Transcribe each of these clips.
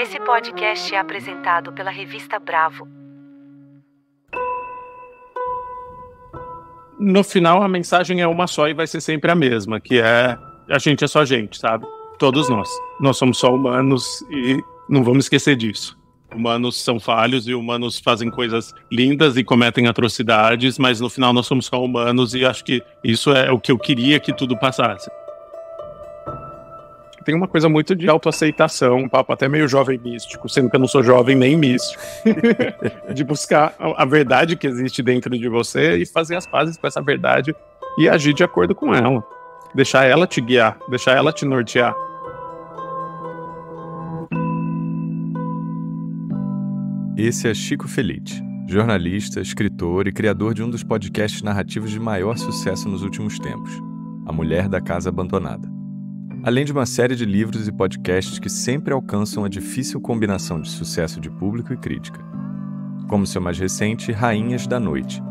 Esse podcast é apresentado pela revista Bravo. No final, a mensagem é uma só e vai ser sempre a mesma, que é a gente é só gente, sabe? Todos nós. Nós somos só humanos e não vamos esquecer disso. Humanos são falhos e humanos fazem coisas lindas e cometem atrocidades, mas no final nós somos só humanos e acho que isso é o que eu queria que tudo passasse tem uma coisa muito de autoaceitação, um papo até meio jovem místico, sendo que eu não sou jovem nem místico. de buscar a, a verdade que existe dentro de você e fazer as pazes com essa verdade e agir de acordo com ela. Deixar ela te guiar, deixar ela te nortear. Esse é Chico Felite, jornalista, escritor e criador de um dos podcasts narrativos de maior sucesso nos últimos tempos, A Mulher da Casa Abandonada além de uma série de livros e podcasts que sempre alcançam a difícil combinação de sucesso de público e crítica. Como seu mais recente, Rainhas da Noite,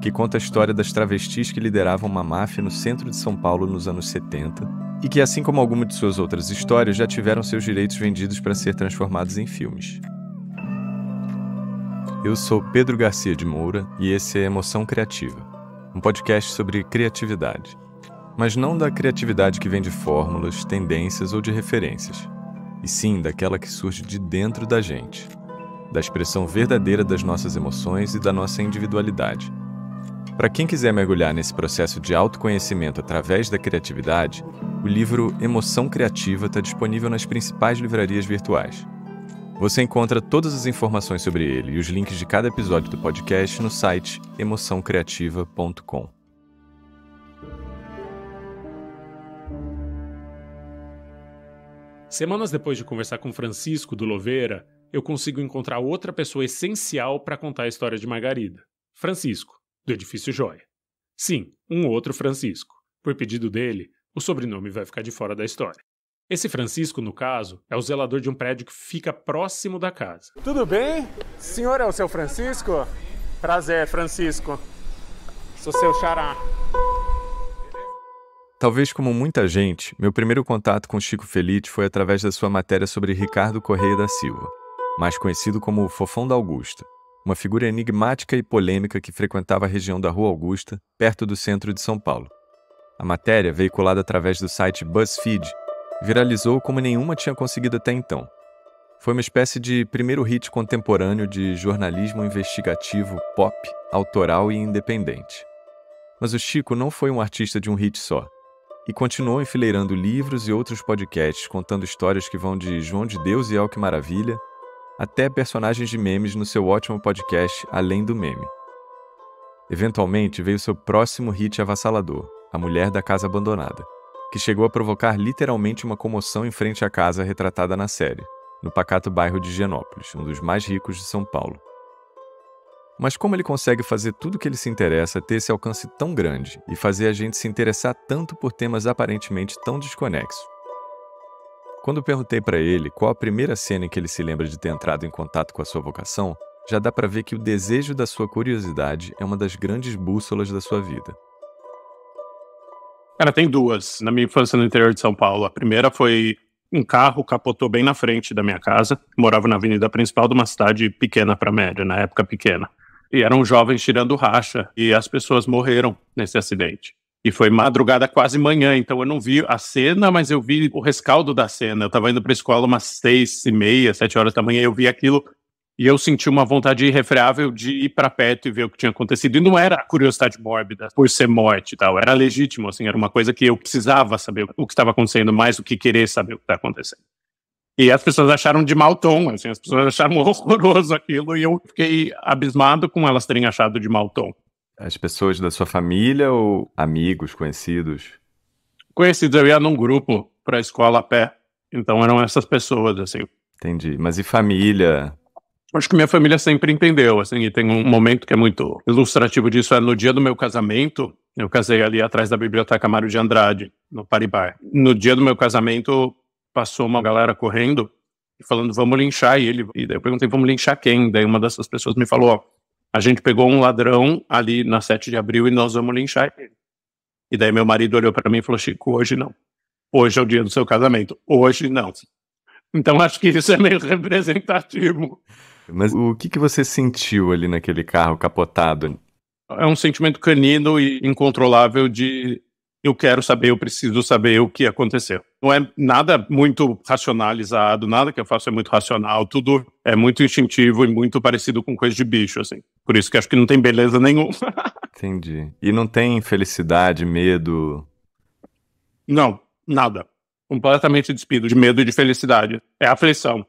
que conta a história das travestis que lideravam uma máfia no centro de São Paulo nos anos 70 e que, assim como algumas de suas outras histórias, já tiveram seus direitos vendidos para ser transformados em filmes. Eu sou Pedro Garcia de Moura e esse é Emoção Criativa, um podcast sobre criatividade mas não da criatividade que vem de fórmulas, tendências ou de referências, e sim daquela que surge de dentro da gente, da expressão verdadeira das nossas emoções e da nossa individualidade. Para quem quiser mergulhar nesse processo de autoconhecimento através da criatividade, o livro Emoção Criativa está disponível nas principais livrarias virtuais. Você encontra todas as informações sobre ele e os links de cada episódio do podcast no site emoçãocreativa.com. Semanas depois de conversar com Francisco do Louveira, eu consigo encontrar outra pessoa essencial para contar a história de Margarida. Francisco, do edifício Joia. Sim, um outro Francisco. Por pedido dele, o sobrenome vai ficar de fora da história. Esse Francisco, no caso, é o zelador de um prédio que fica próximo da casa. Tudo bem? Senhor é o seu Francisco? Prazer, Francisco. Sou seu xará. Talvez como muita gente, meu primeiro contato com Chico Felite foi através da sua matéria sobre Ricardo Correia da Silva, mais conhecido como o Fofão da Augusta, uma figura enigmática e polêmica que frequentava a região da Rua Augusta, perto do centro de São Paulo. A matéria, veiculada através do site BuzzFeed, viralizou como nenhuma tinha conseguido até então. Foi uma espécie de primeiro hit contemporâneo de jornalismo investigativo pop, autoral e independente. Mas o Chico não foi um artista de um hit só e continuou enfileirando livros e outros podcasts contando histórias que vão de João de Deus e El que Maravilha até personagens de memes no seu ótimo podcast Além do Meme. Eventualmente veio seu próximo hit avassalador, A Mulher da Casa Abandonada, que chegou a provocar literalmente uma comoção em frente à casa retratada na série, no pacato bairro de Genópolis, um dos mais ricos de São Paulo. Mas como ele consegue fazer tudo que ele se interessa ter esse alcance tão grande e fazer a gente se interessar tanto por temas aparentemente tão desconexos? Quando perguntei para ele qual a primeira cena em que ele se lembra de ter entrado em contato com a sua vocação, já dá para ver que o desejo da sua curiosidade é uma das grandes bússolas da sua vida. Cara, tem duas. Na minha infância no interior de São Paulo, a primeira foi um carro capotou bem na frente da minha casa. Morava na avenida principal de uma cidade pequena para média, na época pequena. E eram jovens tirando racha e as pessoas morreram nesse acidente. E foi madrugada quase manhã, então eu não vi a cena, mas eu vi o rescaldo da cena. Eu estava indo para a escola umas seis e meia, sete horas da manhã, eu vi aquilo e eu senti uma vontade irrefreável de ir para perto e ver o que tinha acontecido. E não era curiosidade mórbida por ser morte e tal, era legítimo, assim, era uma coisa que eu precisava saber o que estava acontecendo mais do que querer saber o que está acontecendo. E as pessoas acharam de mau tom, assim, as pessoas acharam horroroso aquilo e eu fiquei abismado com elas terem achado de mau tom. As pessoas da sua família ou amigos, conhecidos? Conhecidos, eu ia num grupo pra escola a pé, então eram essas pessoas, assim. Entendi, mas e família? Acho que minha família sempre entendeu, assim, e tem um momento que é muito ilustrativo disso, é no dia do meu casamento, eu casei ali atrás da Biblioteca Mário de Andrade, no Paribá. No dia do meu casamento, passou uma galera correndo e falando, vamos linchar ele. E daí eu perguntei, vamos linchar quem? Daí uma dessas pessoas me falou, ó, a gente pegou um ladrão ali na 7 de abril e nós vamos linchar ele. E daí meu marido olhou para mim e falou, Chico, hoje não. Hoje é o dia do seu casamento. Hoje não. Então acho que isso é meio representativo. Mas o que, que você sentiu ali naquele carro capotado? É um sentimento canino e incontrolável de eu quero saber, eu preciso saber o que aconteceu. Não é nada muito racionalizado, nada que eu faço é muito racional, tudo é muito instintivo e muito parecido com coisa de bicho, assim. Por isso que acho que não tem beleza nenhuma. Entendi. E não tem felicidade, medo? Não, nada. Completamente despido de medo e de felicidade. É aflição.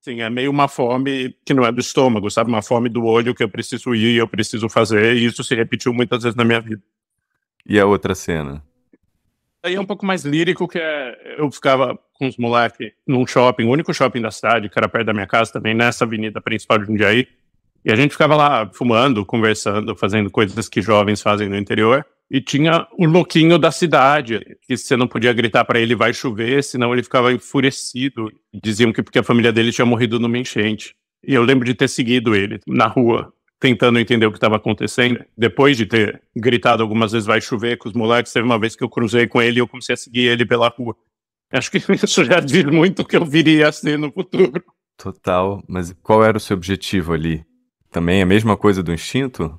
Sim, é meio uma fome que não é do estômago, sabe? Uma fome do olho que eu preciso ir, eu preciso fazer, e isso se repetiu muitas vezes na minha vida. E a outra cena? Aí é um pouco mais lírico, que é. Eu ficava com os moleques num shopping, o único shopping da cidade, que era perto da minha casa também, nessa avenida principal de Jundiaí. E a gente ficava lá fumando, conversando, fazendo coisas que jovens fazem no interior. E tinha o louquinho da cidade, que você não podia gritar para ele vai chover, senão ele ficava enfurecido. Diziam que porque a família dele tinha morrido numa enchente. E eu lembro de ter seguido ele na rua, tentando entender o que estava acontecendo. Depois de ter gritado algumas vezes vai chover com os moleques, teve uma vez que eu cruzei com ele e eu comecei a seguir ele pela rua. Acho que isso já diz muito o que eu viria a ser no futuro. Total, mas qual era o seu objetivo ali? Também a mesma coisa do instinto?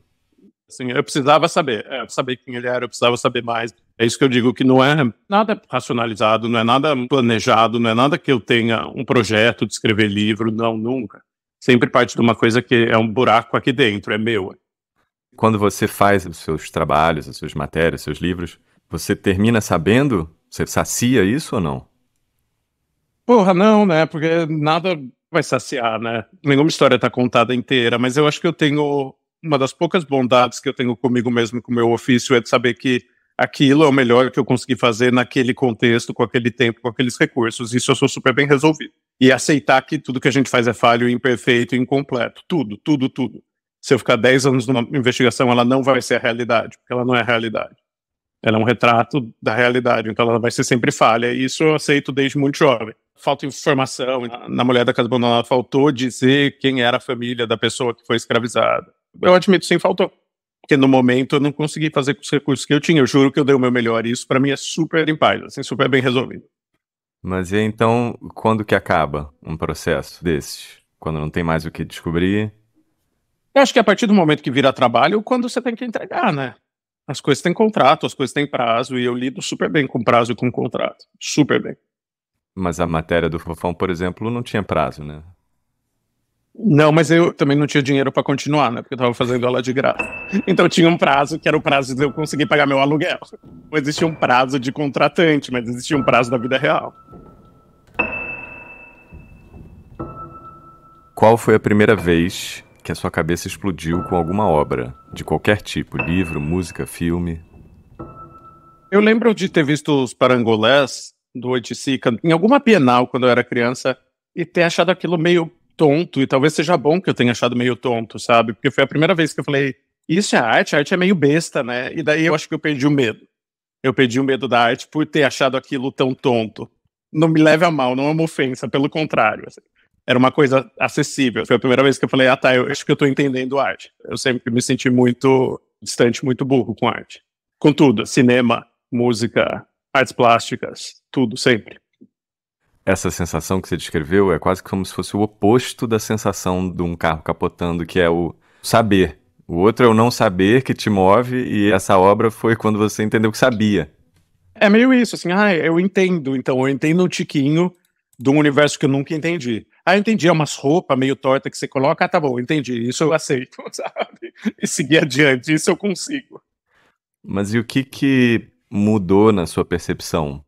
Assim, eu precisava saber, é, eu saber quem ele era, eu precisava saber mais. É isso que eu digo, que não é nada racionalizado, não é nada planejado, não é nada que eu tenha um projeto de escrever livro, não, nunca sempre parte de uma coisa que é um buraco aqui dentro, é meu. Quando você faz os seus trabalhos, as suas matérias, seus livros, você termina sabendo? Você sacia isso ou não? Porra, não, né? Porque nada vai saciar, né? Nenhuma história está contada inteira, mas eu acho que eu tenho uma das poucas bondades que eu tenho comigo mesmo, com o meu ofício, é de saber que aquilo é o melhor que eu consegui fazer naquele contexto, com aquele tempo, com aqueles recursos. Isso eu sou super bem resolvido e aceitar que tudo que a gente faz é falho, imperfeito, incompleto. Tudo, tudo, tudo. Se eu ficar 10 anos numa investigação, ela não vai ser a realidade, porque ela não é a realidade. Ela é um retrato da realidade, então ela vai ser sempre falha. E isso eu aceito desde muito jovem. Falta informação. Na Mulher da Casa Abandonada faltou dizer quem era a família da pessoa que foi escravizada. Eu admito, sim, faltou. Porque no momento eu não consegui fazer com os recursos que eu tinha. Eu juro que eu dei o meu melhor. E isso para mim é super em paz, assim, super bem resolvido. Mas e então, quando que acaba um processo desses? Quando não tem mais o que descobrir? Eu acho que a partir do momento que vira trabalho, é quando você tem que entregar, né? As coisas têm contrato, as coisas têm prazo, e eu lido super bem com prazo e com contrato. Super bem. Mas a matéria do Fofão, por exemplo, não tinha prazo, né? Não, mas eu também não tinha dinheiro para continuar, né? Porque eu tava fazendo aula de graça. Então tinha um prazo, que era o prazo de eu conseguir pagar meu aluguel. Não existia um prazo de contratante, mas existia um prazo da vida real. Qual foi a primeira vez que a sua cabeça explodiu com alguma obra? De qualquer tipo, livro, música, filme? Eu lembro de ter visto os Parangolés do Oiticica em alguma Bienal quando eu era criança e ter achado aquilo meio tonto, e talvez seja bom que eu tenha achado meio tonto, sabe? Porque foi a primeira vez que eu falei, isso é arte, a arte é meio besta, né? E daí eu acho que eu perdi o medo. Eu perdi o medo da arte por ter achado aquilo tão tonto. Não me leve a mal, não é uma ofensa, pelo contrário. Assim. Era uma coisa acessível. Foi a primeira vez que eu falei, ah tá, eu acho que eu tô entendendo arte. Eu sempre me senti muito distante, muito burro com arte. Com tudo, cinema, música, artes plásticas, tudo, sempre essa sensação que você descreveu é quase como se fosse o oposto da sensação de um carro capotando, que é o saber. O outro é o não saber que te move, e essa obra foi quando você entendeu que sabia. É meio isso, assim, ah, eu entendo, então eu entendo um tiquinho de um universo que eu nunca entendi. Ah, eu entendi, é umas roupas meio torta que você coloca, ah, tá bom, entendi, isso eu aceito, sabe? E seguir adiante, isso eu consigo. Mas e o que que mudou na sua percepção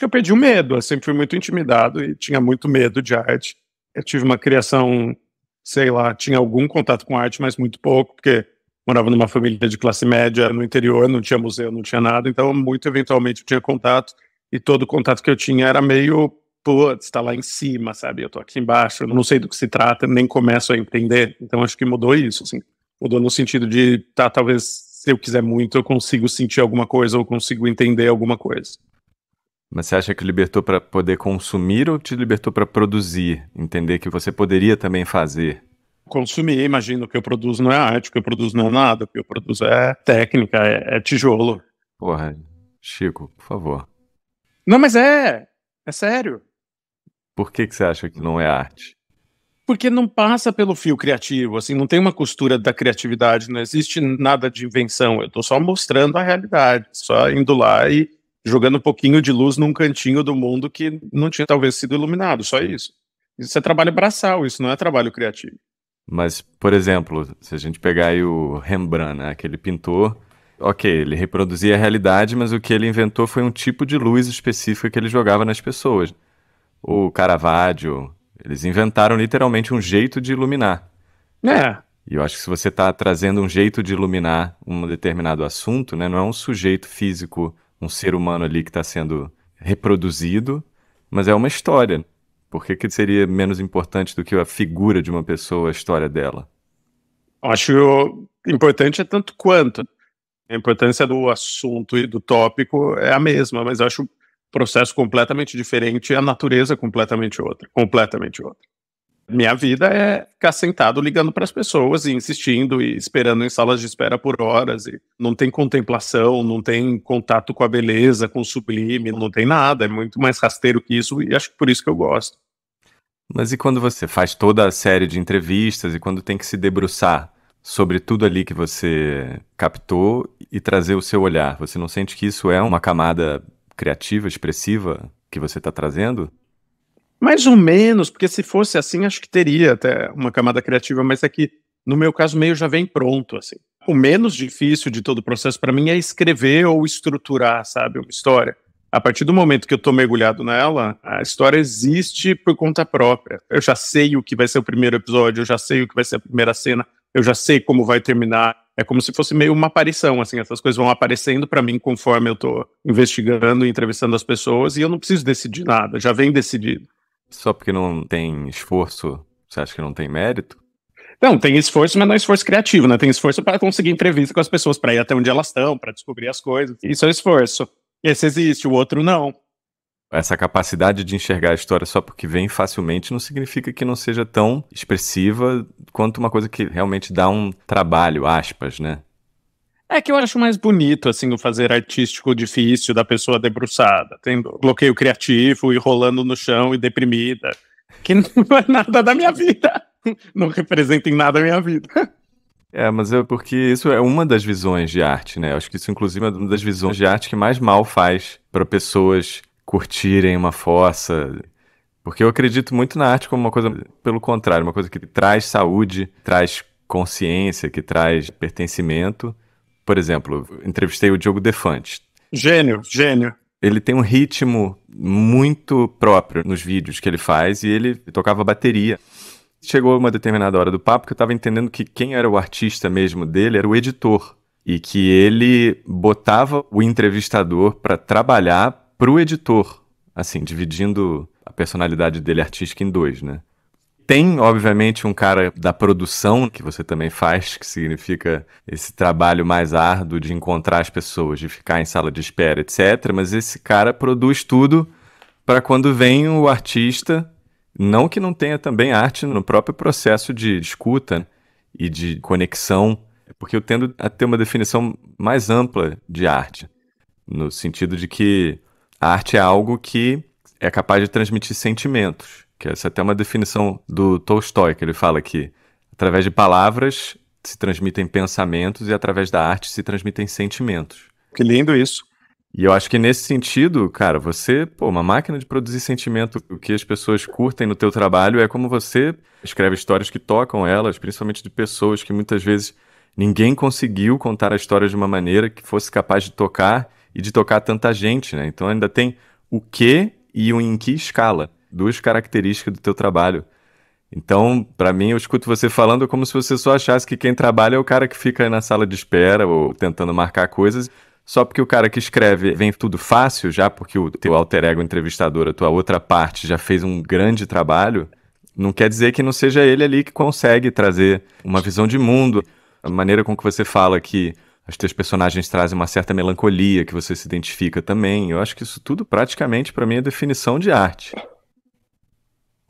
que eu perdi o medo. Eu sempre fui muito intimidado e tinha muito medo de arte. Eu tive uma criação, sei lá, tinha algum contato com arte, mas muito pouco, porque morava numa família de classe média no interior, não tinha museu, não tinha nada, então muito eventualmente eu tinha contato e todo contato que eu tinha era meio, putz, está lá em cima, sabe? Eu estou aqui embaixo, não sei do que se trata, nem começo a entender. Então acho que mudou isso, assim. Mudou no sentido de, tá, talvez se eu quiser muito, eu consigo sentir alguma coisa ou consigo entender alguma coisa. Mas você acha que libertou para poder consumir ou te libertou para produzir? Entender que você poderia também fazer? Consumir, imagino. O que eu produzo não é arte, o que eu produzo não é nada, o que eu produzo é técnica, é, é tijolo. Porra, Chico, por favor. Não, mas é. É sério. Por que, que você acha que não é arte? Porque não passa pelo fio criativo, assim, não tem uma costura da criatividade, não existe nada de invenção. Eu tô só mostrando a realidade, só indo lá e jogando um pouquinho de luz num cantinho do mundo que não tinha talvez sido iluminado, só isso. Isso é trabalho braçal, isso não é trabalho criativo. Mas, por exemplo, se a gente pegar aí o Rembrandt, né, aquele pintor, ok, ele reproduzia a realidade, mas o que ele inventou foi um tipo de luz específica que ele jogava nas pessoas. O Caravaggio, eles inventaram literalmente um jeito de iluminar. É. E eu acho que se você está trazendo um jeito de iluminar um determinado assunto, né, não é um sujeito físico um ser humano ali que está sendo reproduzido, mas é uma história. Por que, que seria menos importante do que a figura de uma pessoa, a história dela? Acho importante é tanto quanto. A importância do assunto e do tópico é a mesma, mas acho o processo completamente diferente e a natureza completamente outra. Completamente outra. Minha vida é ficar sentado ligando para as pessoas e insistindo e esperando em salas de espera por horas. E não tem contemplação, não tem contato com a beleza, com o sublime, não tem nada. É muito mais rasteiro que isso e acho que por isso que eu gosto. Mas e quando você faz toda a série de entrevistas e quando tem que se debruçar sobre tudo ali que você captou e trazer o seu olhar? Você não sente que isso é uma camada criativa, expressiva que você está trazendo? Mais ou menos, porque se fosse assim, acho que teria até uma camada criativa, mas é que, no meu caso, meio já vem pronto, assim. O menos difícil de todo o processo para mim é escrever ou estruturar, sabe, uma história. A partir do momento que eu estou mergulhado nela, a história existe por conta própria. Eu já sei o que vai ser o primeiro episódio, eu já sei o que vai ser a primeira cena, eu já sei como vai terminar. É como se fosse meio uma aparição, assim, essas coisas vão aparecendo para mim conforme eu estou investigando e entrevistando as pessoas e eu não preciso decidir nada, já vem decidido. Só porque não tem esforço, você acha que não tem mérito? Não, tem esforço, mas não é esforço criativo, né? Tem esforço para conseguir entrevista com as pessoas, para ir até onde elas estão, para descobrir as coisas. Isso é esforço. Esse existe, o outro não. Essa capacidade de enxergar a história só porque vem facilmente não significa que não seja tão expressiva quanto uma coisa que realmente dá um trabalho, aspas, né? É que eu acho mais bonito, assim, o fazer artístico difícil da pessoa debruçada, tendo bloqueio criativo e rolando no chão e deprimida, que não é nada da minha vida. Não representa em nada a minha vida. É, mas é porque isso é uma das visões de arte, né? Acho que isso, inclusive, é uma das visões de arte que mais mal faz para pessoas curtirem uma fossa. Porque eu acredito muito na arte como uma coisa, pelo contrário, uma coisa que traz saúde, traz consciência, que traz pertencimento por exemplo, entrevistei o Diogo Defante. Gênio, gênio. Ele tem um ritmo muito próprio nos vídeos que ele faz e ele tocava bateria. Chegou uma determinada hora do papo que eu estava entendendo que quem era o artista mesmo dele era o editor e que ele botava o entrevistador para trabalhar para o editor, assim, dividindo a personalidade dele artística em dois, né? Tem, obviamente, um cara da produção, que você também faz, que significa esse trabalho mais árduo de encontrar as pessoas, de ficar em sala de espera, etc. Mas esse cara produz tudo para quando vem o artista, não que não tenha também arte no próprio processo de escuta e de conexão, porque eu tendo a ter uma definição mais ampla de arte, no sentido de que a arte é algo que é capaz de transmitir sentimentos que essa é até uma definição do Tolstói, que ele fala que através de palavras se transmitem pensamentos e através da arte se transmitem sentimentos. Que lindo isso. E eu acho que nesse sentido, cara, você, pô, uma máquina de produzir sentimento, o que as pessoas curtem no teu trabalho é como você escreve histórias que tocam elas, principalmente de pessoas que muitas vezes ninguém conseguiu contar a história de uma maneira que fosse capaz de tocar e de tocar tanta gente, né? Então ainda tem o que e o em que escala duas características do teu trabalho. Então, para mim, eu escuto você falando como se você só achasse que quem trabalha é o cara que fica na sala de espera ou tentando marcar coisas, só porque o cara que escreve vem tudo fácil já, porque o teu alter ego entrevistador, a tua outra parte já fez um grande trabalho, não quer dizer que não seja ele ali que consegue trazer uma visão de mundo, a maneira com que você fala que as teus personagens trazem uma certa melancolia que você se identifica também. Eu acho que isso tudo praticamente para mim é definição de arte.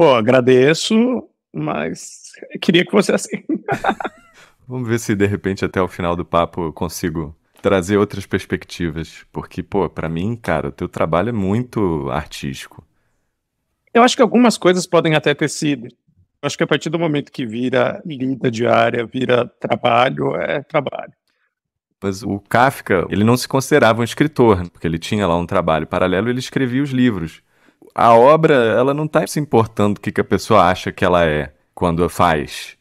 Pô, agradeço, mas queria que fosse assim. Vamos ver se de repente até o final do papo eu consigo trazer outras perspectivas, porque pô, para mim, cara, o teu trabalho é muito artístico. Eu acho que algumas coisas podem até ter sido. Eu acho que a partir do momento que vira lida diária, vira trabalho, é trabalho. Mas o Kafka, ele não se considerava um escritor, porque ele tinha lá um trabalho paralelo, ele escrevia os livros a obra ela não está se importando o que, que a pessoa acha que ela é quando faz.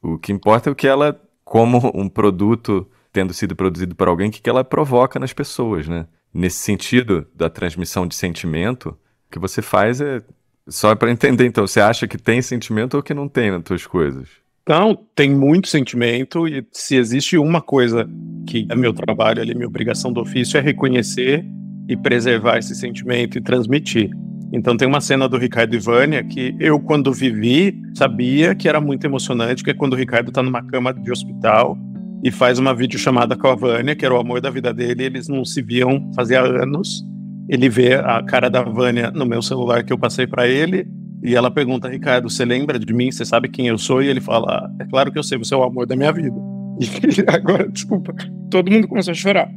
O que importa é o que ela, como um produto tendo sido produzido por alguém, o que, que ela provoca nas pessoas, né? Nesse sentido da transmissão de sentimento, o que você faz é só para entender. Então, você acha que tem sentimento ou que não tem nas suas coisas? Não, tem muito sentimento e se existe uma coisa que é meu trabalho, é minha obrigação do ofício, é reconhecer e preservar esse sentimento e transmitir. Então tem uma cena do Ricardo e Vânia que eu, quando vivi, sabia que era muito emocionante, que é quando o Ricardo está numa cama de hospital e faz uma videochamada com a Vânia, que era o amor da vida dele, eles não se viam fazia anos. Ele vê a cara da Vânia no meu celular que eu passei para ele, e ela pergunta, Ricardo, você lembra de mim? Você sabe quem eu sou? E ele fala, ah, é claro que eu sei, você é o amor da minha vida. E agora, desculpa, todo mundo começou a chorar.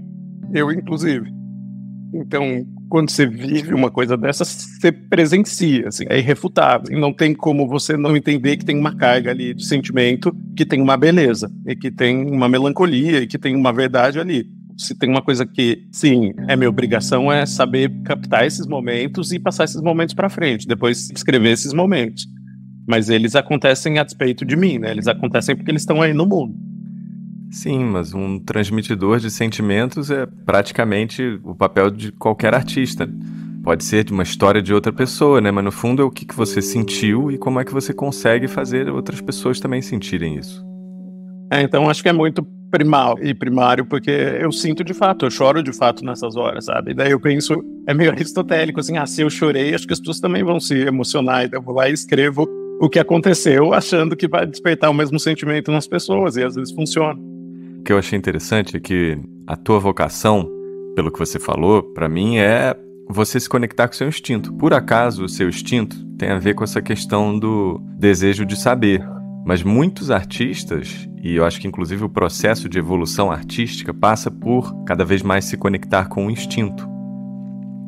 Eu, inclusive. Então, quando você vive uma coisa dessa, você presencia, assim, é irrefutável. Não tem como você não entender que tem uma carga ali de sentimento, que tem uma beleza, e que tem uma melancolia, e que tem uma verdade ali. Se tem uma coisa que, sim, é minha obrigação é saber captar esses momentos e passar esses momentos para frente, depois escrever esses momentos. Mas eles acontecem a despeito de mim, né? Eles acontecem porque eles estão aí no mundo. Sim, mas um transmitidor de sentimentos é praticamente o papel de qualquer artista. Pode ser de uma história de outra pessoa, né? Mas no fundo é o que você sentiu e como é que você consegue fazer outras pessoas também sentirem isso. É, então acho que é muito primal e primário, porque eu sinto de fato, eu choro de fato nessas horas, sabe? E daí eu penso, é meio aristotélico, assim, ah, se eu chorei, acho que as pessoas também vão se emocionar, então eu vou lá e escrevo o que aconteceu, achando que vai despertar o mesmo sentimento nas pessoas, e às vezes funciona que eu achei interessante é que a tua vocação, pelo que você falou, para mim é você se conectar com o seu instinto. Por acaso, o seu instinto tem a ver com essa questão do desejo de saber. Mas muitos artistas, e eu acho que inclusive o processo de evolução artística passa por cada vez mais se conectar com o instinto.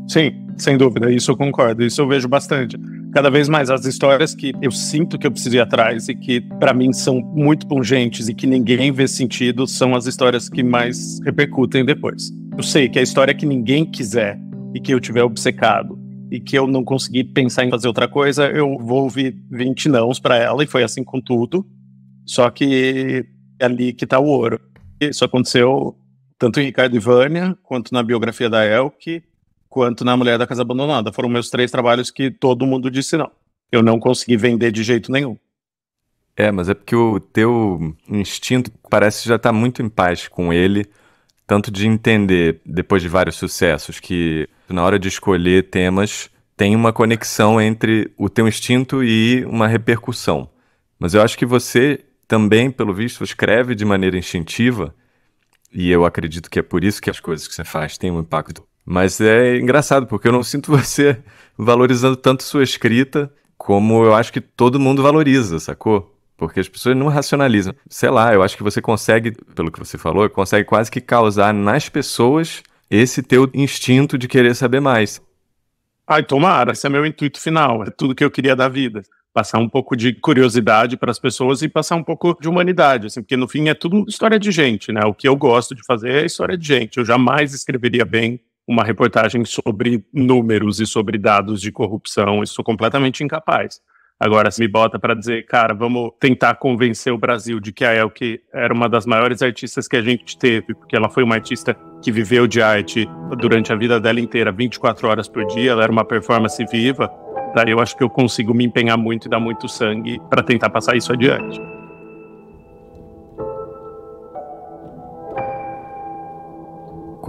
Sim, sem dúvida, isso eu concordo, isso eu vejo bastante cada vez mais as histórias que eu sinto que eu preciso ir atrás e que para mim são muito pungentes e que ninguém vê sentido são as histórias que mais repercutem depois. Eu sei que a história que ninguém quiser e que eu tiver obcecado e que eu não consegui pensar em fazer outra coisa, eu vou ouvir 20 nãos para ela e foi assim com tudo. Só que é ali que tá o ouro. Isso aconteceu tanto em Ricardo e Vânia, quanto na biografia da Elke, quanto na Mulher da Casa Abandonada. Foram meus três trabalhos que todo mundo disse não. Eu não consegui vender de jeito nenhum. É, mas é porque o teu instinto parece já estar tá muito em paz com ele, tanto de entender, depois de vários sucessos, que na hora de escolher temas tem uma conexão entre o teu instinto e uma repercussão. Mas eu acho que você também, pelo visto, escreve de maneira instintiva, e eu acredito que é por isso que as coisas que você faz têm um impacto mas é engraçado, porque eu não sinto você valorizando tanto sua escrita como eu acho que todo mundo valoriza, sacou? Porque as pessoas não racionalizam. Sei lá, eu acho que você consegue, pelo que você falou, consegue quase que causar nas pessoas esse teu instinto de querer saber mais. Ai, tomara, esse é meu intuito final, é tudo que eu queria da vida. Passar um pouco de curiosidade para as pessoas e passar um pouco de humanidade, assim, porque no fim é tudo história de gente, né? O que eu gosto de fazer é história de gente. Eu jamais escreveria bem uma reportagem sobre números e sobre dados de corrupção, eu sou completamente incapaz. Agora, se me bota para dizer, cara, vamos tentar convencer o Brasil de que a Elke era uma das maiores artistas que a gente teve, porque ela foi uma artista que viveu de arte durante a vida dela inteira, 24 horas por dia, ela era uma performance viva. Daí eu acho que eu consigo me empenhar muito e dar muito sangue para tentar passar isso adiante.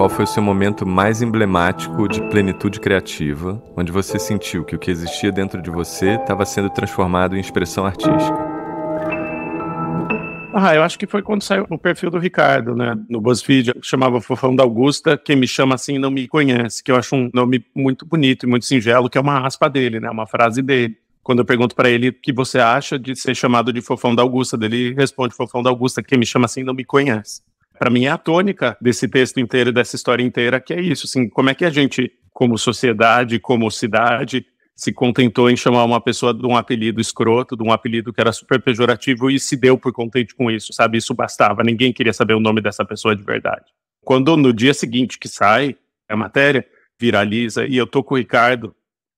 Qual foi o seu momento mais emblemático de plenitude criativa, onde você sentiu que o que existia dentro de você estava sendo transformado em expressão artística? Ah, eu acho que foi quando saiu o perfil do Ricardo, né? No BuzzFeed, chamava Fofão da Augusta, quem me chama assim não me conhece, que eu acho um nome muito bonito e muito singelo, que é uma aspa dele, né? Uma frase dele. Quando eu pergunto para ele o que você acha de ser chamado de Fofão da Augusta, ele responde Fofão da Augusta, quem me chama assim não me conhece para mim é a tônica desse texto inteiro, dessa história inteira, que é isso, assim, como é que a gente, como sociedade, como cidade, se contentou em chamar uma pessoa de um apelido escroto, de um apelido que era super pejorativo e se deu por contente com isso, sabe? Isso bastava, ninguém queria saber o nome dessa pessoa de verdade. Quando no dia seguinte que sai a matéria, viraliza, e eu tô com o Ricardo,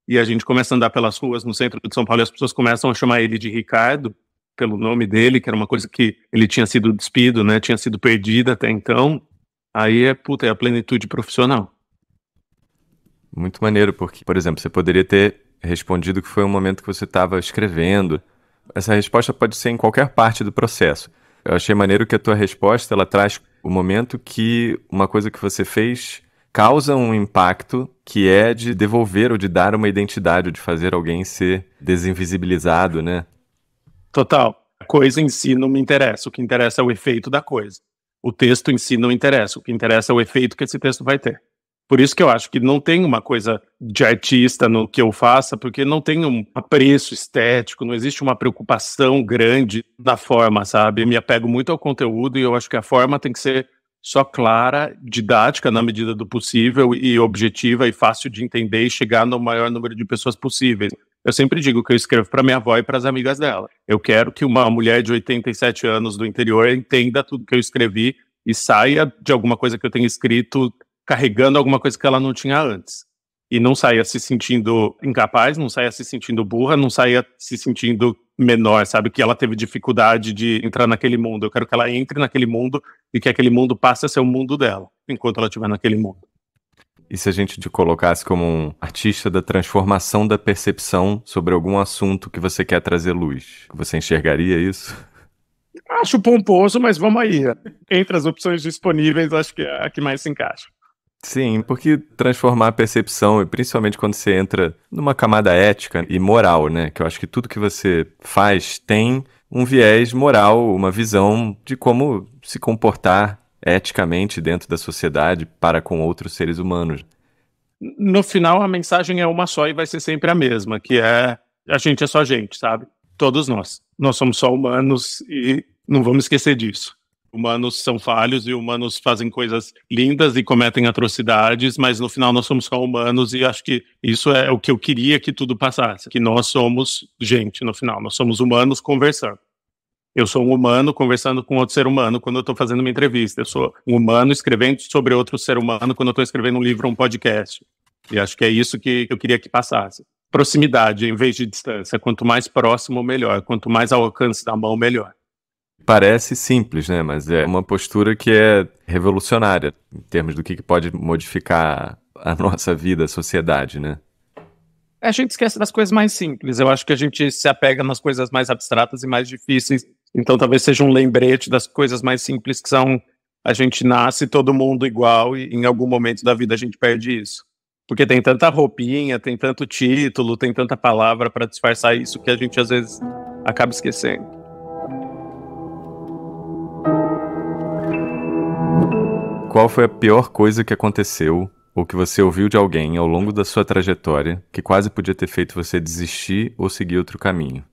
e a gente começa a andar pelas ruas no centro de São Paulo e as pessoas começam a chamar ele de Ricardo, pelo nome dele, que era uma coisa que ele tinha sido despido, né? Tinha sido perdida até então. Aí é, puta, é a plenitude profissional. Muito maneiro, porque, por exemplo, você poderia ter respondido que foi um momento que você estava escrevendo. Essa resposta pode ser em qualquer parte do processo. Eu achei maneiro que a tua resposta, ela traz o momento que uma coisa que você fez causa um impacto que é de devolver ou de dar uma identidade, ou de fazer alguém ser desinvisibilizado, né? Total. A coisa em si não me interessa. O que interessa é o efeito da coisa. O texto em si não interessa. O que interessa é o efeito que esse texto vai ter. Por isso que eu acho que não tem uma coisa de artista no que eu faça, porque não tem um apreço estético, não existe uma preocupação grande da forma, sabe? Eu me apego muito ao conteúdo e eu acho que a forma tem que ser só clara, didática na medida do possível e objetiva e fácil de entender e chegar no maior número de pessoas possíveis. Eu sempre digo que eu escrevo para minha avó e para as amigas dela. Eu quero que uma mulher de 87 anos do interior entenda tudo que eu escrevi e saia de alguma coisa que eu tenho escrito carregando alguma coisa que ela não tinha antes. E não saia se sentindo incapaz, não saia se sentindo burra, não saia se sentindo menor, sabe? Que ela teve dificuldade de entrar naquele mundo. Eu quero que ela entre naquele mundo e que aquele mundo passe a ser o mundo dela, enquanto ela estiver naquele mundo. E se a gente te colocasse como um artista da transformação da percepção sobre algum assunto que você quer trazer luz, você enxergaria isso? Acho pomposo, mas vamos aí. Entre as opções disponíveis, acho que é a que mais se encaixa. Sim, porque transformar a percepção, e principalmente quando você entra numa camada ética e moral, né? Que eu acho que tudo que você faz tem um viés moral, uma visão de como se comportar eticamente dentro da sociedade para com outros seres humanos. No final, a mensagem é uma só e vai ser sempre a mesma, que é a gente é só gente, sabe? Todos nós. Nós somos só humanos e não vamos esquecer disso. Humanos são falhos e humanos fazem coisas lindas e cometem atrocidades, mas no final nós somos só humanos e acho que isso é o que eu queria que tudo passasse, que nós somos gente no final, nós somos humanos conversando. Eu sou um humano conversando com outro ser humano quando eu estou fazendo uma entrevista. Eu sou um humano escrevendo sobre outro ser humano quando eu estou escrevendo um livro ou um podcast. E acho que é isso que eu queria que passasse. Proximidade em vez de distância. Quanto mais próximo, melhor. Quanto mais ao alcance da mão, melhor. Parece simples, né? Mas é uma postura que é revolucionária em termos do que pode modificar a nossa vida, a sociedade, né? A gente esquece das coisas mais simples. Eu acho que a gente se apega nas coisas mais abstratas e mais difíceis então talvez seja um lembrete das coisas mais simples que são a gente nasce todo mundo igual e em algum momento da vida a gente perde isso. Porque tem tanta roupinha, tem tanto título, tem tanta palavra para disfarçar isso que a gente às vezes acaba esquecendo. Qual foi a pior coisa que aconteceu ou que você ouviu de alguém ao longo da sua trajetória que quase podia ter feito você desistir ou seguir outro caminho?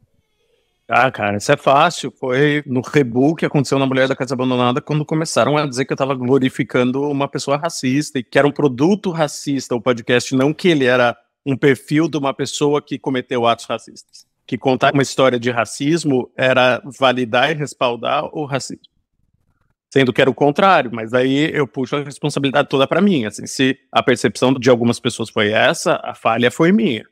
Ah, cara, isso é fácil. Foi no rebu que aconteceu na Mulher da Casa Abandonada quando começaram a dizer que eu tava glorificando uma pessoa racista e que era um produto racista o podcast, não que ele era um perfil de uma pessoa que cometeu atos racistas. Que contar uma história de racismo era validar e respaldar o racismo. Sendo que era o contrário, mas aí eu puxo a responsabilidade toda para mim. Assim, se a percepção de algumas pessoas foi essa, a falha foi minha.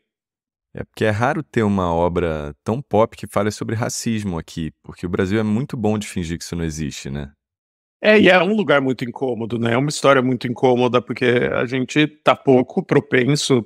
É porque é raro ter uma obra tão pop que fale sobre racismo aqui, porque o Brasil é muito bom de fingir que isso não existe, né? É, e é um lugar muito incômodo, né? É uma história muito incômoda, porque a gente tá pouco propenso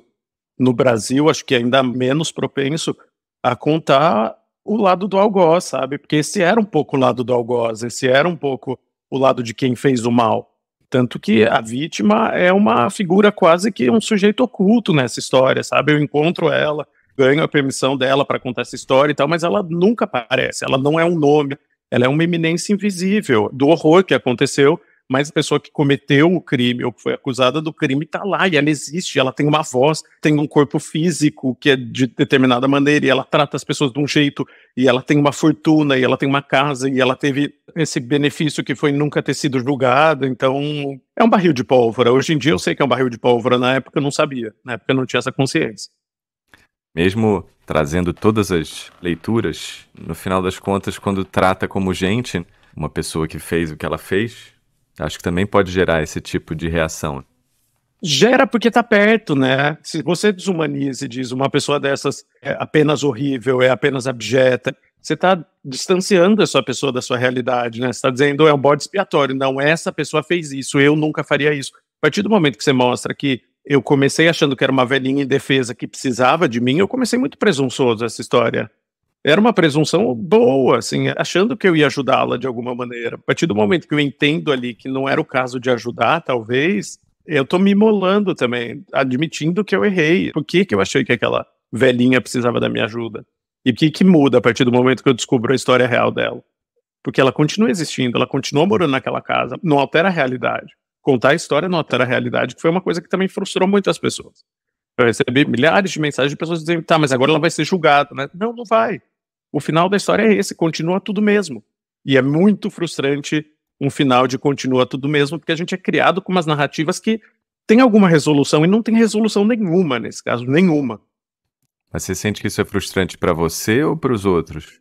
no Brasil, acho que ainda menos propenso a contar o lado do algoz, sabe? Porque esse era um pouco o lado do algoz, esse era um pouco o lado de quem fez o mal. Tanto que a vítima é uma figura quase que um sujeito oculto nessa história, sabe? Eu encontro ela, ganho a permissão dela para contar essa história e tal, mas ela nunca aparece, ela não é um nome, ela é uma eminência invisível do horror que aconteceu mas a pessoa que cometeu o crime ou que foi acusada do crime está lá e ela existe, ela tem uma voz, tem um corpo físico que é de determinada maneira e ela trata as pessoas de um jeito e ela tem uma fortuna e ela tem uma casa e ela teve esse benefício que foi nunca ter sido julgada, então é um barril de pólvora. Hoje em dia eu sei que é um barril de pólvora, na época eu não sabia, na época eu não tinha essa consciência. Mesmo trazendo todas as leituras, no final das contas, quando trata como gente uma pessoa que fez o que ela fez, Acho que também pode gerar esse tipo de reação. Gera porque está perto, né? Se você desumaniza e diz uma pessoa dessas é apenas horrível, é apenas abjeta, você está distanciando essa pessoa da sua realidade, né? Você está dizendo é um bode expiatório, não, essa pessoa fez isso, eu nunca faria isso. A partir do momento que você mostra que eu comecei achando que era uma velhinha indefesa que precisava de mim, eu comecei muito presunçoso essa história era uma presunção boa, assim, achando que eu ia ajudá-la de alguma maneira. A partir do momento que eu entendo ali que não era o caso de ajudar, talvez, eu tô me imolando também, admitindo que eu errei. Por que, que eu achei que aquela velhinha precisava da minha ajuda? E o que, que muda a partir do momento que eu descubro a história real dela? Porque ela continua existindo, ela continua morando naquela casa, não altera a realidade. Contar a história não altera a realidade, que foi uma coisa que também frustrou muito as pessoas. Eu recebi milhares de mensagens de pessoas dizendo, tá, mas agora ela vai ser julgada, né? Não, não vai o final da história é esse, continua tudo mesmo. E é muito frustrante um final de continua tudo mesmo, porque a gente é criado com umas narrativas que tem alguma resolução e não tem resolução nenhuma nesse caso, nenhuma. Mas você sente que isso é frustrante para você ou para os outros?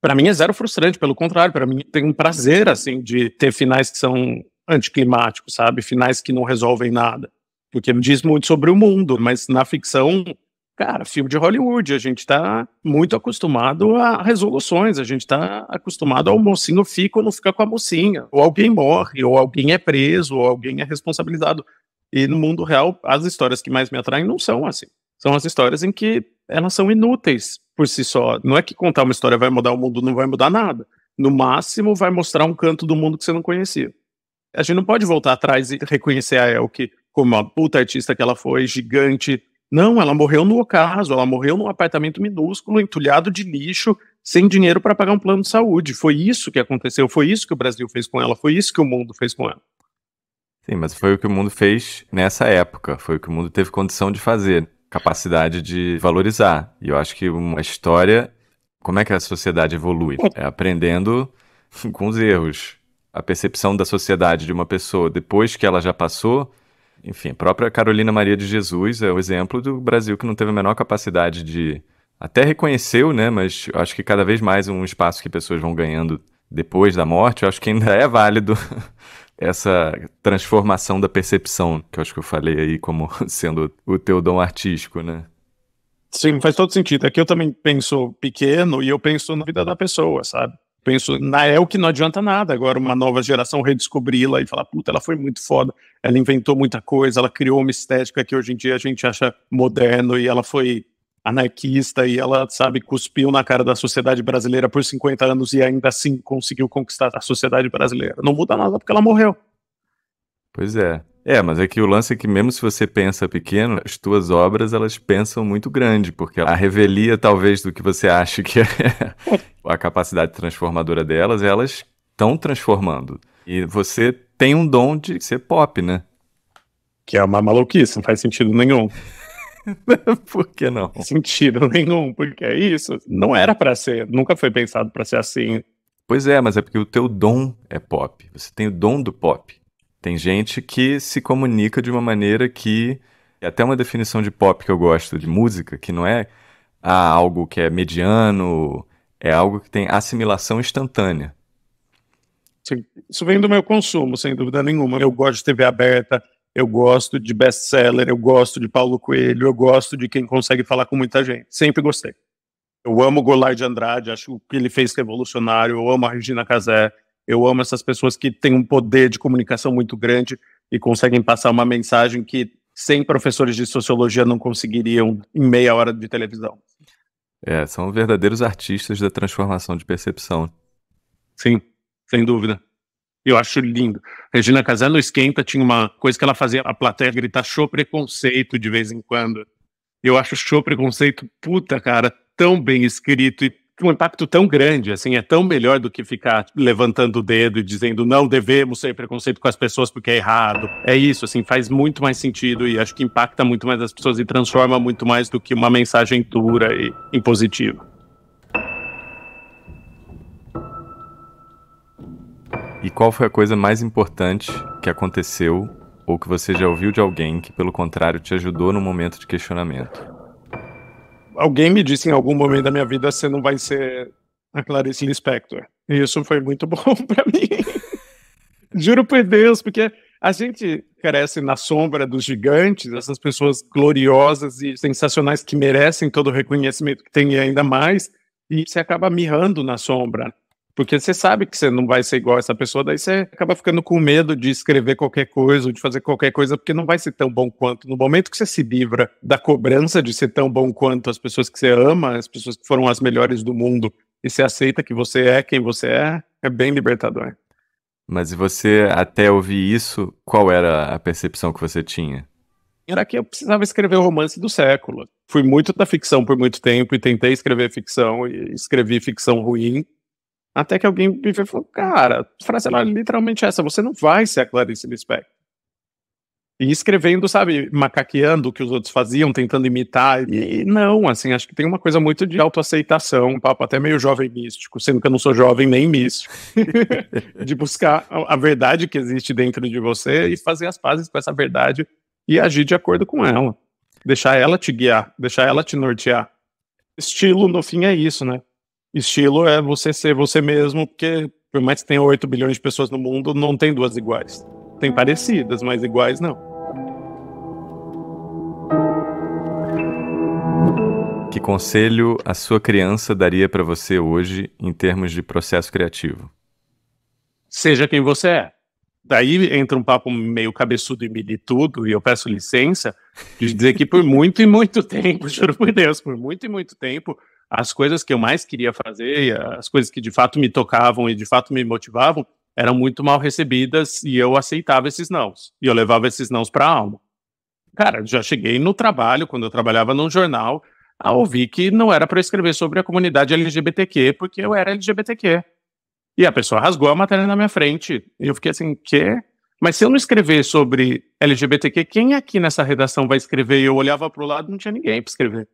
Para mim é zero frustrante, pelo contrário, para mim tem um prazer assim de ter finais que são anticlimáticos, sabe? Finais que não resolvem nada, porque me diz muito sobre o mundo, mas na ficção Cara, filme de Hollywood, a gente está muito acostumado a resoluções, a gente está acostumado ao mocinho fica ou não fica com a mocinha, ou alguém morre, ou alguém é preso, ou alguém é responsabilizado. E no mundo real, as histórias que mais me atraem não são assim. São as histórias em que elas são inúteis por si só. Não é que contar uma história vai mudar o mundo, não vai mudar nada. No máximo, vai mostrar um canto do mundo que você não conhecia. A gente não pode voltar atrás e reconhecer a ah, Elke é que como uma puta artista que ela foi, gigante, não, ela morreu no ocaso, ela morreu num apartamento minúsculo, entulhado de lixo, sem dinheiro para pagar um plano de saúde. Foi isso que aconteceu, foi isso que o Brasil fez com ela, foi isso que o mundo fez com ela. Sim, mas foi o que o mundo fez nessa época, foi o que o mundo teve condição de fazer, capacidade de valorizar. E eu acho que uma história, como é que a sociedade evolui? É, é aprendendo com os erros. A percepção da sociedade de uma pessoa depois que ela já passou enfim, a própria Carolina Maria de Jesus é o exemplo do Brasil que não teve a menor capacidade de. Até reconheceu, né? Mas acho que cada vez mais um espaço que pessoas vão ganhando depois da morte, eu acho que ainda é válido essa transformação da percepção, que eu acho que eu falei aí como sendo o teu dom artístico, né? Sim, faz todo sentido. Aqui é eu também penso pequeno e eu penso na vida da pessoa, sabe? penso na El é que não adianta nada agora uma nova geração redescobri-la e falar, puta, ela foi muito foda, ela inventou muita coisa, ela criou uma estética que hoje em dia a gente acha moderno e ela foi anarquista e ela, sabe, cuspiu na cara da sociedade brasileira por 50 anos e ainda assim conseguiu conquistar a sociedade brasileira. Não muda nada porque ela morreu. Pois é. É, mas é que o lance é que mesmo se você pensa pequeno, as tuas obras elas pensam muito grande, porque a revelia talvez do que você acha que é a capacidade transformadora delas, elas estão transformando. E você tem um dom de ser pop, né? Que é uma maluquice, não faz sentido nenhum. Por que não? não sentido nenhum, porque é isso. Não era para ser, nunca foi pensado para ser assim. Pois é, mas é porque o teu dom é pop. Você tem o dom do pop. Tem gente que se comunica de uma maneira que. É até uma definição de pop que eu gosto, de música, que não é ah, algo que é mediano, é algo que tem assimilação instantânea. Isso vem do meu consumo, sem dúvida nenhuma. Eu gosto de TV aberta, eu gosto de best-seller, eu gosto de Paulo Coelho, eu gosto de quem consegue falar com muita gente. Sempre gostei. Eu amo o Goulart de Andrade, acho que ele fez revolucionário, eu amo a Regina Casé, eu amo essas pessoas que têm um poder de comunicação muito grande e conseguem passar uma mensagem que sem professores de sociologia não conseguiriam em meia hora de televisão. É, são verdadeiros artistas da transformação de percepção. Sim, sem dúvida. Eu acho lindo. Regina Casé no Esquenta tinha uma coisa que ela fazia a plateia gritar show preconceito de vez em quando. Eu acho show preconceito, puta cara, tão bem escrito e um impacto tão grande, assim, é tão melhor do que ficar levantando o dedo e dizendo não devemos ter preconceito com as pessoas porque é errado. É isso, assim, faz muito mais sentido e acho que impacta muito mais as pessoas e transforma muito mais do que uma mensagem dura e impositiva. E qual foi a coisa mais importante que aconteceu ou que você já ouviu de alguém que, pelo contrário, te ajudou no momento de questionamento? alguém me disse em algum momento da minha vida você não vai ser a Clarice Lispector. E isso foi muito bom para mim. Juro por Deus, porque a gente cresce na sombra dos gigantes, essas pessoas gloriosas e sensacionais que merecem todo o reconhecimento que tem e ainda mais, e você acaba mirrando na sombra. Porque você sabe que você não vai ser igual essa pessoa, daí você acaba ficando com medo de escrever qualquer coisa, ou de fazer qualquer coisa, porque não vai ser tão bom quanto. No momento que você se livra da cobrança de ser tão bom quanto as pessoas que você ama, as pessoas que foram as melhores do mundo, e você aceita que você é quem você é, é bem libertador. Mas e você, até ouvir isso, qual era a percepção que você tinha? Era que eu precisava escrever o romance do século. Fui muito da ficção por muito tempo e tentei escrever ficção e escrevi ficção ruim até que alguém me veio e falou, cara, a frase é literalmente essa, você não vai ser a Clarice Lispector. E escrevendo, sabe, macaqueando o que os outros faziam, tentando imitar. E não, assim, acho que tem uma coisa muito de autoaceitação, um papo até meio jovem místico, sendo que eu não sou jovem nem místico. de buscar a verdade que existe dentro de você e fazer as pazes com essa verdade e agir de acordo com ela. Deixar ela te guiar, deixar ela te nortear. Estilo, no fim, é isso, né? Estilo é você ser você mesmo, porque por mais que tenha 8 bilhões de pessoas no mundo, não tem duas iguais. Tem parecidas, mas iguais não. Que conselho a sua criança daria para você hoje em termos de processo criativo? Seja quem você é. Daí entra um papo meio cabeçudo e militudo, e eu peço licença de dizer que por muito e muito tempo, juro por Deus, por muito e muito tempo, as coisas que eu mais queria fazer, as coisas que de fato me tocavam e de fato me motivavam, eram muito mal recebidas e eu aceitava esses nãos. E eu levava esses nãos para a alma. Cara, já cheguei no trabalho, quando eu trabalhava num jornal, a ouvir que não era para escrever sobre a comunidade LGBTQ, porque eu era LGBTQ. E a pessoa rasgou a matéria na minha frente. E eu fiquei assim, quê? Mas se eu não escrever sobre LGBTQ, quem aqui nessa redação vai escrever? E eu olhava para o lado não tinha ninguém para escrever.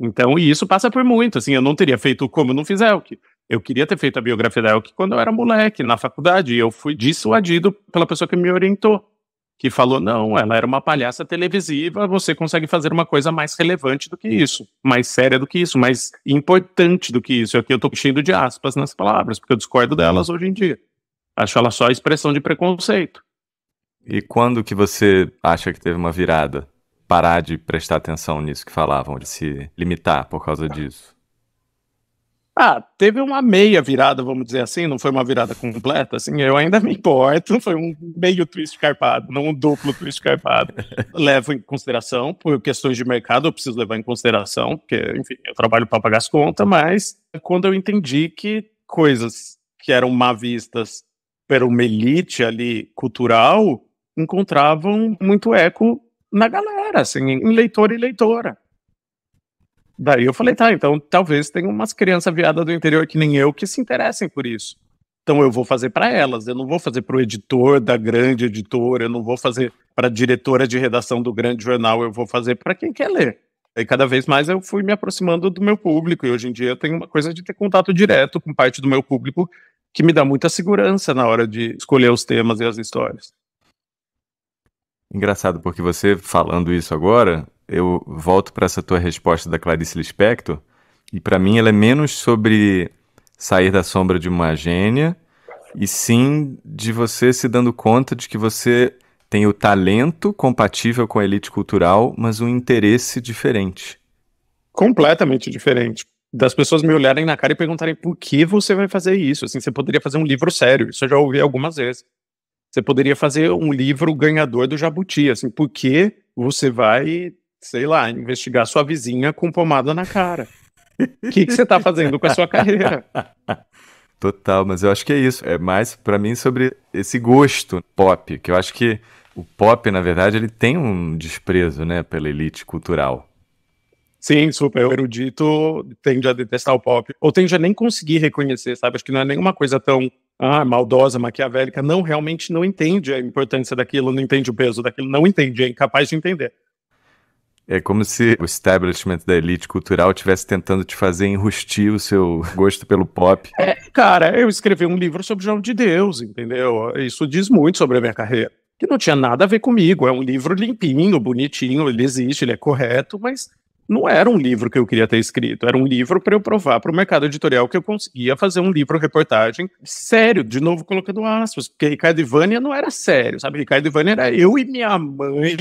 Então, e isso passa por muito, assim, eu não teria feito como eu não fiz Elk. Eu queria ter feito a biografia da Elk quando eu era moleque, na faculdade, e eu fui dissuadido pela pessoa que me orientou, que falou, não, ela era uma palhaça televisiva, você consegue fazer uma coisa mais relevante do que isso, mais séria do que isso, mais importante do que isso. Aqui eu tô cheio de aspas nas palavras, porque eu discordo delas hoje em dia. Acho ela só expressão de preconceito. E quando que você acha que teve uma virada? parar de prestar atenção nisso que falavam, de se limitar por causa tá. disso? Ah, teve uma meia virada, vamos dizer assim, não foi uma virada completa, assim, eu ainda me importo, foi um meio twist carpado, não um duplo twist carpado. Levo em consideração, por questões de mercado, eu preciso levar em consideração, porque, enfim, eu trabalho para pagar as contas, mas quando eu entendi que coisas que eram má vistas para uma elite ali cultural encontravam muito eco na galera, assim, em leitor e leitora. Daí eu falei, tá, então talvez tenha umas crianças viadas do interior que nem eu que se interessem por isso. Então eu vou fazer para elas, eu não vou fazer para o editor da grande editora, eu não vou fazer para a diretora de redação do grande jornal, eu vou fazer para quem quer ler. E cada vez mais eu fui me aproximando do meu público, e hoje em dia eu tenho uma coisa de ter contato direto com parte do meu público que me dá muita segurança na hora de escolher os temas e as histórias. Engraçado, porque você falando isso agora, eu volto para essa tua resposta da Clarice Lispector, e para mim ela é menos sobre sair da sombra de uma gênia, e sim de você se dando conta de que você tem o talento compatível com a elite cultural, mas um interesse diferente. Completamente diferente. Das pessoas me olharem na cara e perguntarem por que você vai fazer isso? Assim, você poderia fazer um livro sério. Isso eu já ouvi algumas vezes. Você poderia fazer um livro ganhador do Jabuti, assim, porque você vai, sei lá, investigar sua vizinha com pomada na cara. O que, que você está fazendo com a sua carreira? Total, mas eu acho que é isso. É mais para mim sobre esse gosto pop, que eu acho que o pop, na verdade, ele tem um desprezo, né, pela elite cultural. Sim, super. O erudito tende a detestar o pop, ou tende a nem conseguir reconhecer, sabe? Acho que não é nenhuma coisa tão ah, maldosa, maquiavélica, não, realmente não entende a importância daquilo, não entende o peso daquilo, não entende, é incapaz de entender. É como se o establishment da elite cultural estivesse tentando te fazer enrustir o seu gosto pelo pop. É, cara, eu escrevi um livro sobre o João de Deus, entendeu? Isso diz muito sobre a minha carreira. Que não tinha nada a ver comigo. É um livro limpinho, bonitinho, ele existe, ele é correto, mas não era um livro que eu queria ter escrito, era um livro para eu provar para o mercado editorial que eu conseguia fazer um livro-reportagem sério, de novo colocando aspas, porque Ricardo Ivânia não era sério, sabe? Ricardo Ivânia era eu e minha mãe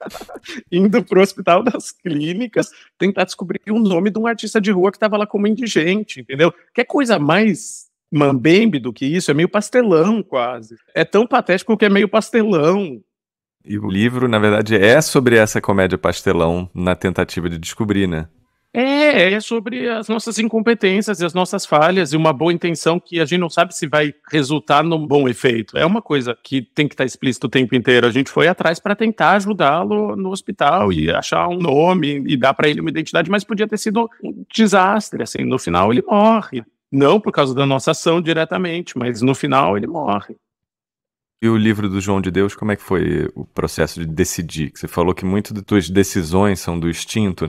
indo para o Hospital das Clínicas tentar descobrir o nome de um artista de rua que estava lá como indigente, entendeu? Que é coisa mais mambembe do que isso, é meio pastelão quase. É tão patético que é meio pastelão, e o livro, na verdade, é sobre essa comédia pastelão na tentativa de descobrir, né? É, é sobre as nossas incompetências e as nossas falhas e uma boa intenção que a gente não sabe se vai resultar num bom efeito. É uma coisa que tem que estar explícito o tempo inteiro. A gente foi atrás para tentar ajudá-lo no hospital e achar um nome e dar para ele uma identidade, mas podia ter sido um desastre. Assim, no final ele morre. Não por causa da nossa ação diretamente, mas no final ele morre. E o livro do João de Deus, como é que foi o processo de decidir? Você falou que muito das suas decisões são do instinto.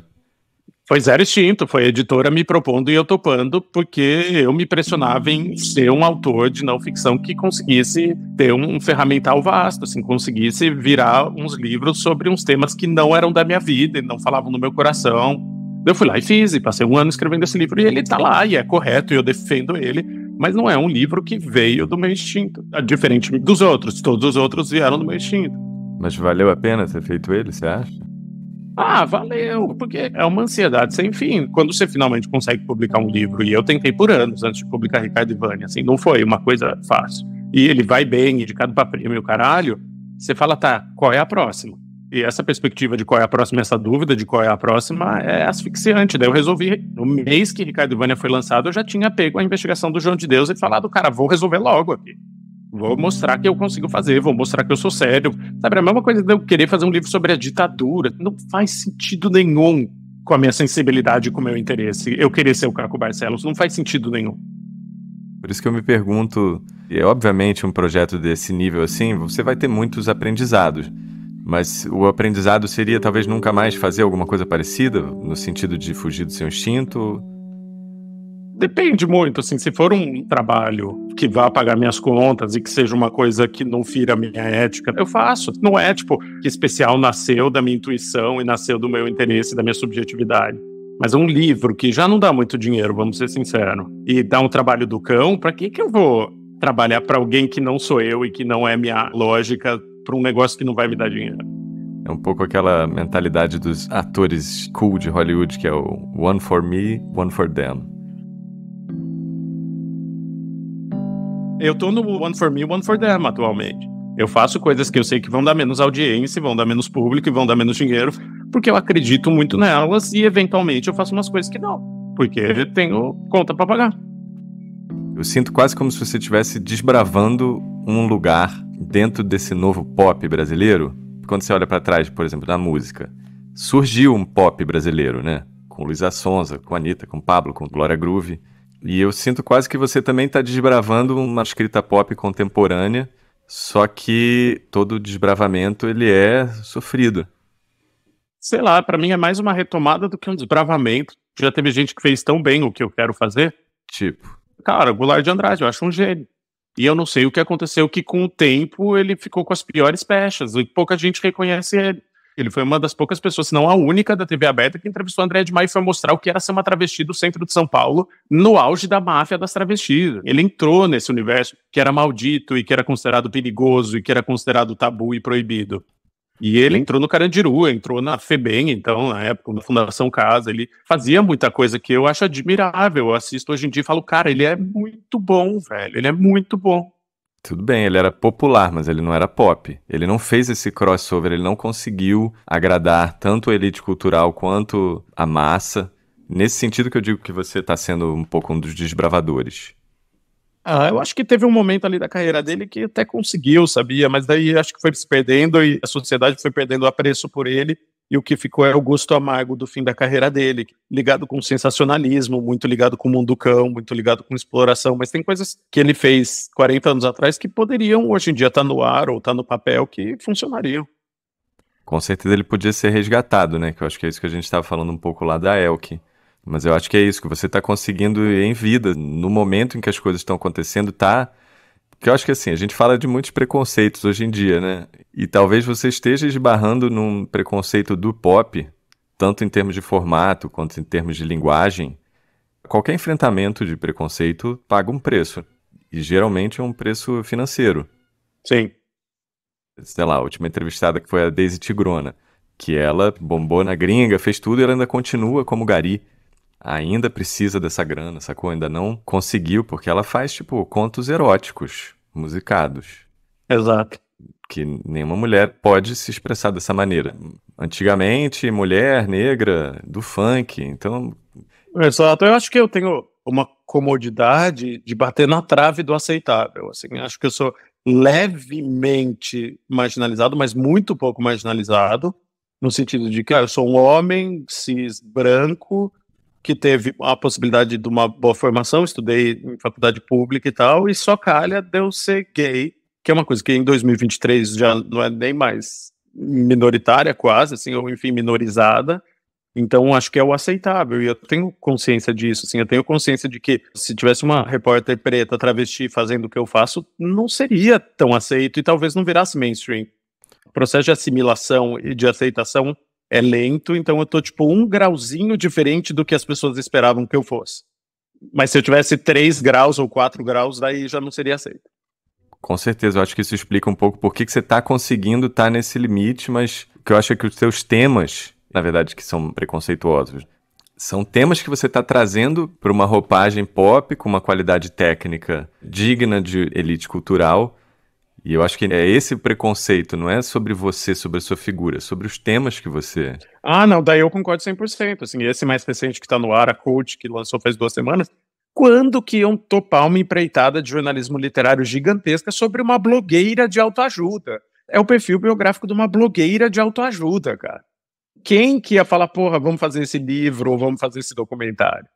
Foi zero instinto, foi a editora me propondo e eu topando, porque eu me pressionava em ser um autor de não ficção que conseguisse ter um ferramental vasto, assim, conseguisse virar uns livros sobre uns temas que não eram da minha vida e não falavam no meu coração. Eu fui lá e fiz, e passei um ano escrevendo esse livro, e ele tá lá, e é correto, e eu defendo ele mas não é um livro que veio do meu instinto, é diferente dos outros. Todos os outros vieram do meu instinto. Mas valeu a pena ter feito ele, você acha? Ah, valeu, porque é uma ansiedade sem fim. Quando você finalmente consegue publicar um livro, e eu tentei por anos antes de publicar Ricardo e Vânia, assim, não foi uma coisa fácil. E ele vai bem, indicado para prêmio, caralho. Você fala, tá, qual é a próxima? E essa perspectiva de qual é a próxima, essa dúvida de qual é a próxima, é asfixiante. Daí eu resolvi, no mês que Ricardo Ivânia foi lançado, eu já tinha pego a investigação do João de Deus e falado, cara, vou resolver logo aqui. Vou mostrar que eu consigo fazer, vou mostrar que eu sou sério. Sabe, a mesma coisa de eu querer fazer um livro sobre a ditadura. Não faz sentido nenhum com a minha sensibilidade, com o meu interesse. Eu querer ser o Caco Barcelos, não faz sentido nenhum. Por isso que eu me pergunto, e é obviamente um projeto desse nível assim, você vai ter muitos aprendizados. Mas o aprendizado seria talvez nunca mais fazer alguma coisa parecida, no sentido de fugir do seu instinto? Depende muito, assim, se for um trabalho que vá pagar minhas contas e que seja uma coisa que não fira a minha ética, eu faço. Não é, tipo, que especial nasceu da minha intuição e nasceu do meu interesse, da minha subjetividade. Mas um livro que já não dá muito dinheiro, vamos ser sinceros. E dá um trabalho do cão, para que que eu vou trabalhar para alguém que não sou eu e que não é minha lógica para um negócio que não vai me dar dinheiro. É um pouco aquela mentalidade dos atores cool de Hollywood, que é o one for me, one for them. Eu tô no one for me, one for them atualmente. Eu faço coisas que eu sei que vão dar menos audiência, vão dar menos público e vão dar menos dinheiro, porque eu acredito muito nelas e eventualmente eu faço umas coisas que não, porque eu tenho conta para pagar. Eu sinto quase como se você estivesse desbravando um lugar dentro desse novo pop brasileiro, quando você olha para trás, por exemplo, da música, surgiu um pop brasileiro, né? Com Luísa Sonza, com Anitta, com Pablo, com Glória Groove. E eu sinto quase que você também está desbravando uma escrita pop contemporânea, só que todo desbravamento ele é sofrido. Sei lá, para mim é mais uma retomada do que um desbravamento. Já teve gente que fez tão bem o que eu quero fazer. Tipo. Cara, Goulart de Andrade, eu acho um gênio. E eu não sei o que aconteceu, que com o tempo ele ficou com as piores pechas, e pouca gente reconhece ele. Ele foi uma das poucas pessoas, se não a única da TV aberta, que entrevistou André de Maio e foi mostrar o que era ser uma travesti do centro de São Paulo no auge da máfia das travestis. Ele entrou nesse universo que era maldito e que era considerado perigoso e que era considerado tabu e proibido. E ele entrou no Carandiru, entrou na FEBEM, então, na época, na Fundação Casa, ele fazia muita coisa que eu acho admirável. Eu assisto hoje em dia e falo, cara, ele é muito bom, velho, ele é muito bom. Tudo bem, ele era popular, mas ele não era pop. Ele não fez esse crossover, ele não conseguiu agradar tanto a elite cultural quanto a massa. Nesse sentido que eu digo que você está sendo um pouco um dos desbravadores. Ah, eu acho que teve um momento ali da carreira dele que até conseguiu, sabia? Mas daí acho que foi se perdendo e a sociedade foi perdendo o apreço por ele. E o que ficou é o gosto amargo do fim da carreira dele, ligado com sensacionalismo, muito ligado com o mundo cão, muito ligado com exploração. Mas tem coisas que ele fez 40 anos atrás que poderiam hoje em dia estar tá no ar ou estar tá no papel que funcionariam. Com certeza ele podia ser resgatado, né? Que eu acho que é isso que a gente estava falando um pouco lá da Elke mas eu acho que é isso, que você está conseguindo em vida, no momento em que as coisas estão acontecendo, tá. Que eu acho que assim, a gente fala de muitos preconceitos hoje em dia, né? E talvez você esteja esbarrando num preconceito do pop, tanto em termos de formato quanto em termos de linguagem. Qualquer enfrentamento de preconceito paga um preço. E geralmente é um preço financeiro. Sim. Sei lá, a última entrevistada que foi a Daisy Tigrona, que ela bombou na gringa, fez tudo e ela ainda continua como gari ainda precisa dessa grana, sacou? Ainda não conseguiu, porque ela faz, tipo, contos eróticos, musicados. Exato. Que nenhuma mulher pode se expressar dessa maneira. Antigamente, mulher negra do funk, então. Exato. Eu acho que eu tenho uma comodidade de bater na trave do aceitável. Assim, acho que eu sou levemente marginalizado, mas muito pouco marginalizado, no sentido de que ah, eu sou um homem cis branco que teve a possibilidade de uma boa formação, estudei em faculdade pública e tal, e só calha de eu ser gay, que é uma coisa que em 2023 já não é nem mais minoritária quase, assim, ou enfim, minorizada. Então, acho que é o aceitável, e eu tenho consciência disso, assim, eu tenho consciência de que se tivesse uma repórter preta travesti fazendo o que eu faço, não seria tão aceito e talvez não virasse mainstream. O processo de assimilação e de aceitação é lento, então eu tô tipo um grauzinho diferente do que as pessoas esperavam que eu fosse. Mas se eu tivesse 3 graus ou 4 graus, daí já não seria aceito. Com certeza, eu acho que isso explica um pouco por que, que você está conseguindo estar tá nesse limite, mas o que eu acho é que os seus temas, na verdade, que são preconceituosos, são temas que você está trazendo para uma roupagem pop com uma qualidade técnica digna de elite cultural, e eu acho que é esse o preconceito, não é sobre você, sobre a sua figura, é sobre os temas que você. Ah, não, daí eu concordo 100%. Assim, esse mais recente que está no ar, a Coach, que lançou faz duas semanas, quando que iam topar uma empreitada de jornalismo literário gigantesca sobre uma blogueira de autoajuda? É o perfil biográfico de uma blogueira de autoajuda, cara. Quem que ia falar, porra, vamos fazer esse livro ou vamos fazer esse documentário?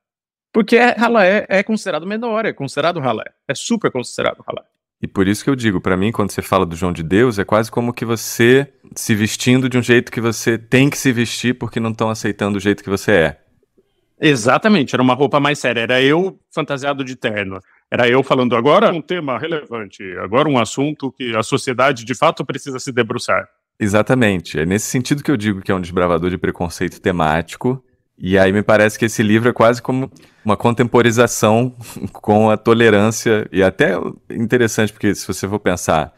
Porque ralé é, é considerado menor, é considerado ralé, é super considerado ralé. E por isso que eu digo, para mim, quando você fala do João de Deus, é quase como que você se vestindo de um jeito que você tem que se vestir porque não estão aceitando o jeito que você é. Exatamente, era uma roupa mais séria. Era eu fantasiado de terno. Era eu falando agora um tema relevante, agora um assunto que a sociedade de fato precisa se debruçar. Exatamente. É nesse sentido que eu digo que é um desbravador de preconceito temático e aí me parece que esse livro é quase como uma contemporização com a tolerância. E até interessante, porque se você for pensar,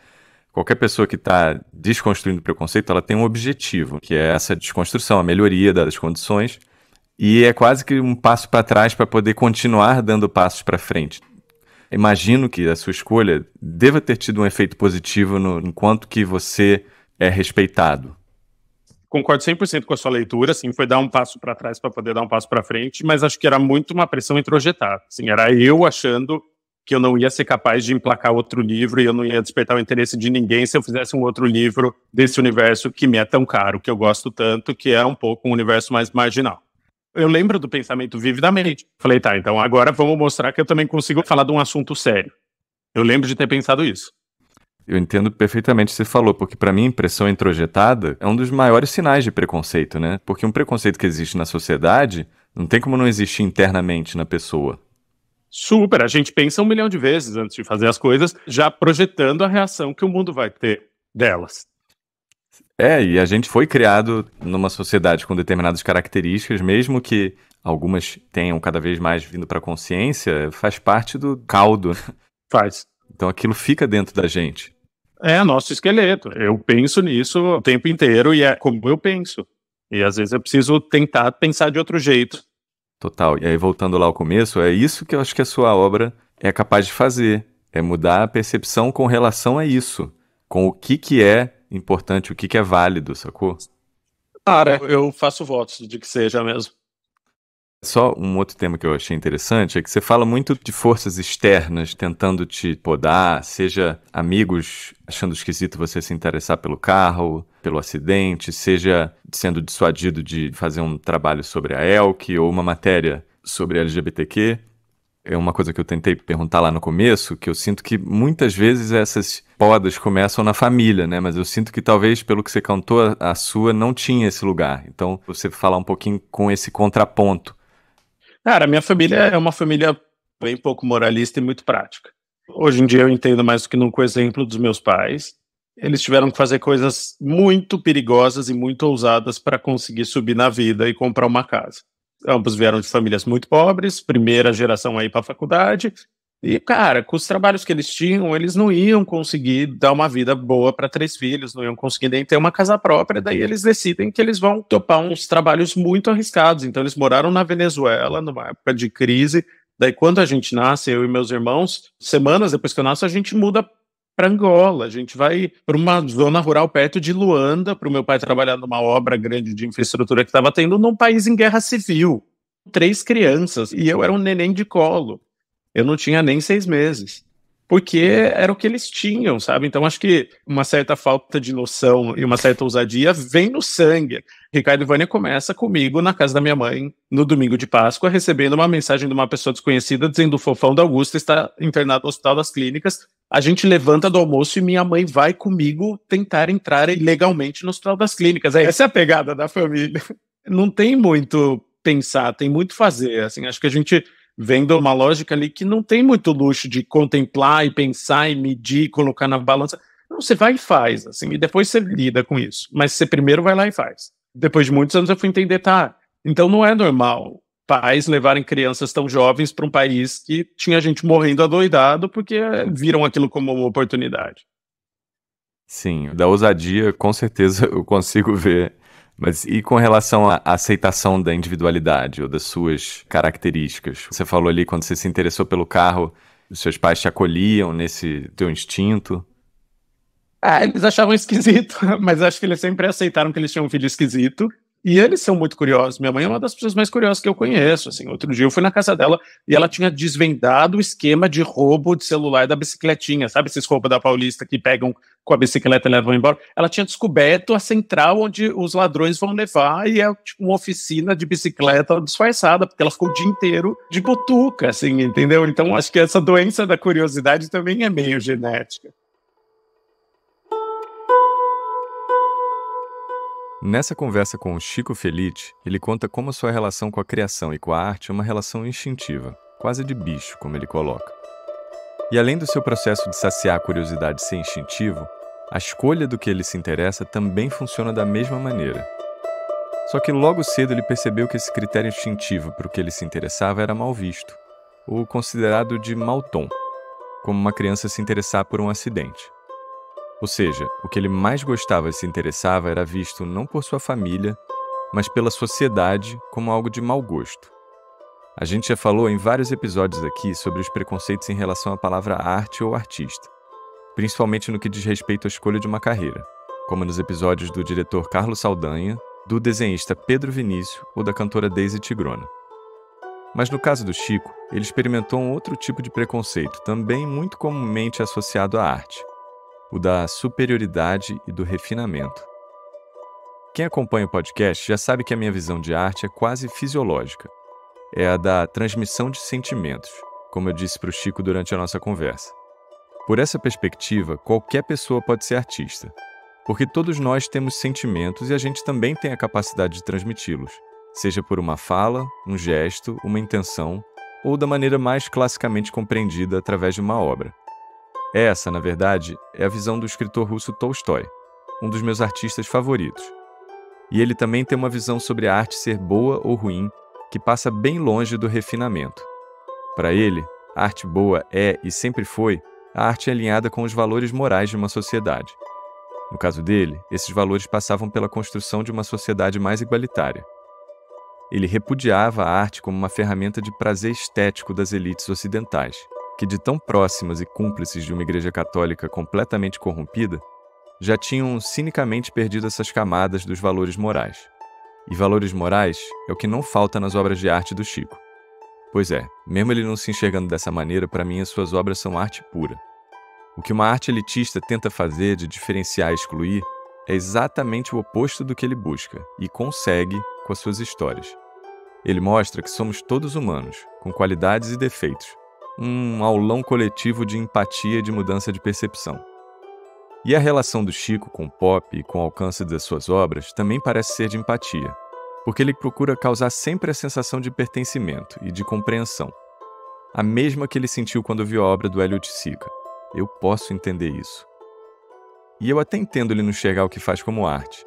qualquer pessoa que está desconstruindo o preconceito, ela tem um objetivo, que é essa desconstrução, a melhoria das condições. E é quase que um passo para trás para poder continuar dando passos para frente. Imagino que a sua escolha deva ter tido um efeito positivo no enquanto que você é respeitado concordo 100% com a sua leitura, assim, foi dar um passo para trás para poder dar um passo para frente, mas acho que era muito uma pressão introjetada, assim, era eu achando que eu não ia ser capaz de emplacar outro livro e eu não ia despertar o interesse de ninguém se eu fizesse um outro livro desse universo que me é tão caro, que eu gosto tanto, que é um pouco um universo mais marginal. Eu lembro do pensamento vividamente. Falei, tá, então agora vamos mostrar que eu também consigo falar de um assunto sério. Eu lembro de ter pensado isso. Eu entendo perfeitamente o que você falou, porque para mim impressão introjetada é um dos maiores sinais de preconceito, né? Porque um preconceito que existe na sociedade não tem como não existir internamente na pessoa. Super, a gente pensa um milhão de vezes antes de fazer as coisas, já projetando a reação que o mundo vai ter delas. É, e a gente foi criado numa sociedade com determinadas características, mesmo que algumas tenham cada vez mais vindo para a consciência, faz parte do caldo. Né? Faz. Então aquilo fica dentro da gente. É nosso esqueleto. Eu penso nisso o tempo inteiro e é como eu penso. E às vezes eu preciso tentar pensar de outro jeito. Total. E aí, voltando lá ao começo, é isso que eu acho que a sua obra é capaz de fazer. É mudar a percepção com relação a isso. Com o que, que é importante, o que, que é válido, sacou? Cara, eu faço votos de que seja mesmo. Só um outro tema que eu achei interessante é que você fala muito de forças externas tentando te podar, seja amigos achando esquisito você se interessar pelo carro, pelo acidente, seja sendo dissuadido de fazer um trabalho sobre a Elk ou uma matéria sobre LGBTQ é uma coisa que eu tentei perguntar lá no começo, que eu sinto que muitas vezes essas podas começam na família, né? Mas eu sinto que talvez, pelo que você cantou, a sua não tinha esse lugar. Então, você falar um pouquinho com esse contraponto Cara, minha família é uma família bem pouco moralista e muito prática. Hoje em dia eu entendo mais do que nunca o exemplo dos meus pais. Eles tiveram que fazer coisas muito perigosas e muito ousadas para conseguir subir na vida e comprar uma casa. Ambos vieram de famílias muito pobres, primeira geração aí para a faculdade, e, cara, com os trabalhos que eles tinham, eles não iam conseguir dar uma vida boa para três filhos, não iam conseguir nem ter uma casa própria. Daí eles decidem que eles vão topar uns trabalhos muito arriscados. Então, eles moraram na Venezuela, numa época de crise. Daí, quando a gente nasce, eu e meus irmãos, semanas depois que eu nasço, a gente muda para Angola. A gente vai para uma zona rural perto de Luanda, para o meu pai trabalhar numa obra grande de infraestrutura que estava tendo num país em guerra civil. Três crianças e eu era um neném de colo eu não tinha nem seis meses. Porque era o que eles tinham, sabe? Então acho que uma certa falta de noção e uma certa ousadia vem no sangue. Ricardo Vânia começa comigo na casa da minha mãe, no domingo de Páscoa, recebendo uma mensagem de uma pessoa desconhecida dizendo: o fofão da Augusta está internado no Hospital das Clínicas. A gente levanta do almoço e minha mãe vai comigo tentar entrar ilegalmente no Hospital das Clínicas. É, essa é a pegada da família. Não tem muito pensar, tem muito fazer. Assim, acho que a gente vendo uma lógica ali que não tem muito luxo de contemplar e pensar e medir, colocar na balança. Não, você vai e faz, assim, e depois você lida com isso. Mas você primeiro vai lá e faz. Depois de muitos anos eu fui entender, tá, então não é normal pais levarem crianças tão jovens para um país que tinha gente morrendo adoidado porque viram aquilo como uma oportunidade. Sim, da ousadia, com certeza eu consigo ver mas e com relação à aceitação da individualidade ou das suas características? Você falou ali quando você se interessou pelo carro, os seus pais te acolhiam nesse teu instinto? Ah, eles achavam esquisito, mas acho que eles sempre aceitaram que eles tinham um filho esquisito. E eles são muito curiosos. Minha mãe é uma das pessoas mais curiosas que eu conheço. Assim, outro dia eu fui na casa dela e ela tinha desvendado o esquema de roubo de celular da bicicletinha, sabe esses roubos da Paulista que pegam com a bicicleta e levam embora? Ela tinha descoberto a central onde os ladrões vão levar e é tipo, uma oficina de bicicleta disfarçada, porque ela ficou o dia inteiro de butuca, assim, entendeu? Então acho que essa doença da curiosidade também é meio genética. Nessa conversa com o Chico Felite, ele conta como sua relação com a criação e com a arte é uma relação instintiva, quase de bicho, como ele coloca. E além do seu processo de saciar a curiosidade ser instintivo, a escolha do que ele se interessa também funciona da mesma maneira. Só que logo cedo ele percebeu que esse critério instintivo para o que ele se interessava era mal visto, ou considerado de mau tom, como uma criança se interessar por um acidente. Ou seja, o que ele mais gostava e se interessava era visto não por sua família, mas pela sociedade como algo de mau gosto. A gente já falou em vários episódios aqui sobre os preconceitos em relação à palavra arte ou artista, principalmente no que diz respeito à escolha de uma carreira, como nos episódios do diretor Carlos Saldanha, do desenhista Pedro Vinícius ou da cantora Daisy Tigrona. Mas no caso do Chico, ele experimentou um outro tipo de preconceito, também muito comumente associado à arte, o da superioridade e do refinamento. Quem acompanha o podcast já sabe que a minha visão de arte é quase fisiológica. É a da transmissão de sentimentos, como eu disse para o Chico durante a nossa conversa. Por essa perspectiva, qualquer pessoa pode ser artista, porque todos nós temos sentimentos e a gente também tem a capacidade de transmiti-los, seja por uma fala, um gesto, uma intenção ou da maneira mais classicamente compreendida através de uma obra. É essa, na verdade, é a visão do escritor russo Tolstói, um dos meus artistas favoritos. E ele também tem uma visão sobre a arte ser boa ou ruim que passa bem longe do refinamento. Para ele, a arte boa é e sempre foi a arte alinhada com os valores morais de uma sociedade. No caso dele, esses valores passavam pela construção de uma sociedade mais igualitária. Ele repudiava a arte como uma ferramenta de prazer estético das elites ocidentais que, de tão próximas e cúmplices de uma igreja católica completamente corrompida, já tinham cinicamente perdido essas camadas dos valores morais. E valores morais é o que não falta nas obras de arte do Chico. Pois é, mesmo ele não se enxergando dessa maneira, para mim as suas obras são arte pura. O que uma arte elitista tenta fazer de diferenciar e excluir é exatamente o oposto do que ele busca e consegue com as suas histórias. Ele mostra que somos todos humanos, com qualidades e defeitos, um aulão coletivo de empatia e de mudança de percepção. E a relação do Chico com o pop e com o alcance das suas obras também parece ser de empatia, porque ele procura causar sempre a sensação de pertencimento e de compreensão, a mesma que ele sentiu quando viu a obra do Hélio de Sica. Eu posso entender isso. E eu até entendo ele não enxergar o que faz como arte.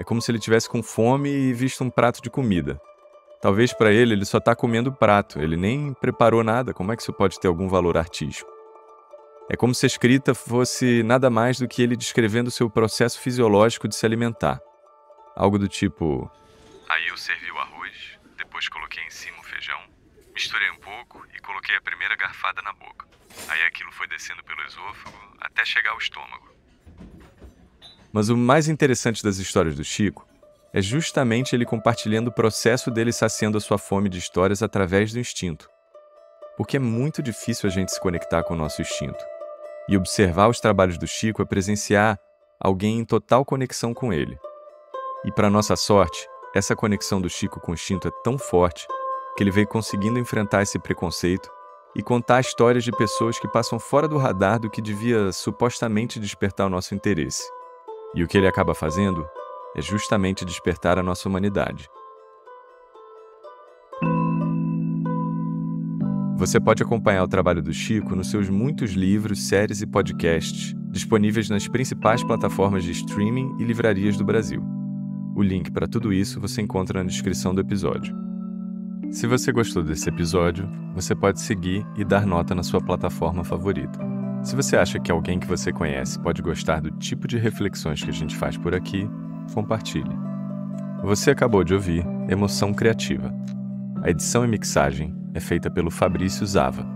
É como se ele tivesse com fome e visto um prato de comida, Talvez para ele ele só está comendo prato, ele nem preparou nada, como é que isso pode ter algum valor artístico? É como se a escrita fosse nada mais do que ele descrevendo seu processo fisiológico de se alimentar. Algo do tipo: Aí eu servi o arroz, depois coloquei em cima o feijão, misturei um pouco e coloquei a primeira garfada na boca. Aí aquilo foi descendo pelo esôfago até chegar ao estômago. Mas o mais interessante das histórias do Chico é justamente ele compartilhando o processo dele saciando a sua fome de histórias através do instinto. Porque é muito difícil a gente se conectar com o nosso instinto. E observar os trabalhos do Chico é presenciar alguém em total conexão com ele. E para nossa sorte, essa conexão do Chico com o instinto é tão forte que ele veio conseguindo enfrentar esse preconceito e contar histórias de pessoas que passam fora do radar do que devia supostamente despertar o nosso interesse. E o que ele acaba fazendo é justamente despertar a nossa humanidade. Você pode acompanhar o trabalho do Chico nos seus muitos livros, séries e podcasts, disponíveis nas principais plataformas de streaming e livrarias do Brasil. O link para tudo isso você encontra na descrição do episódio. Se você gostou desse episódio, você pode seguir e dar nota na sua plataforma favorita. Se você acha que alguém que você conhece pode gostar do tipo de reflexões que a gente faz por aqui, compartilhe. Você acabou de ouvir Emoção Criativa. A edição e mixagem é feita pelo Fabrício Zava.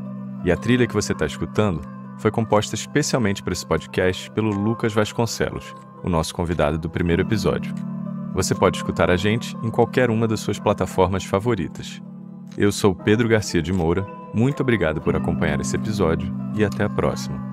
E a trilha que você está escutando foi composta especialmente para esse podcast pelo Lucas Vasconcelos, o nosso convidado do primeiro episódio. Você pode escutar a gente em qualquer uma das suas plataformas favoritas. Eu sou Pedro Garcia de Moura, muito obrigado por acompanhar esse episódio e até a próxima.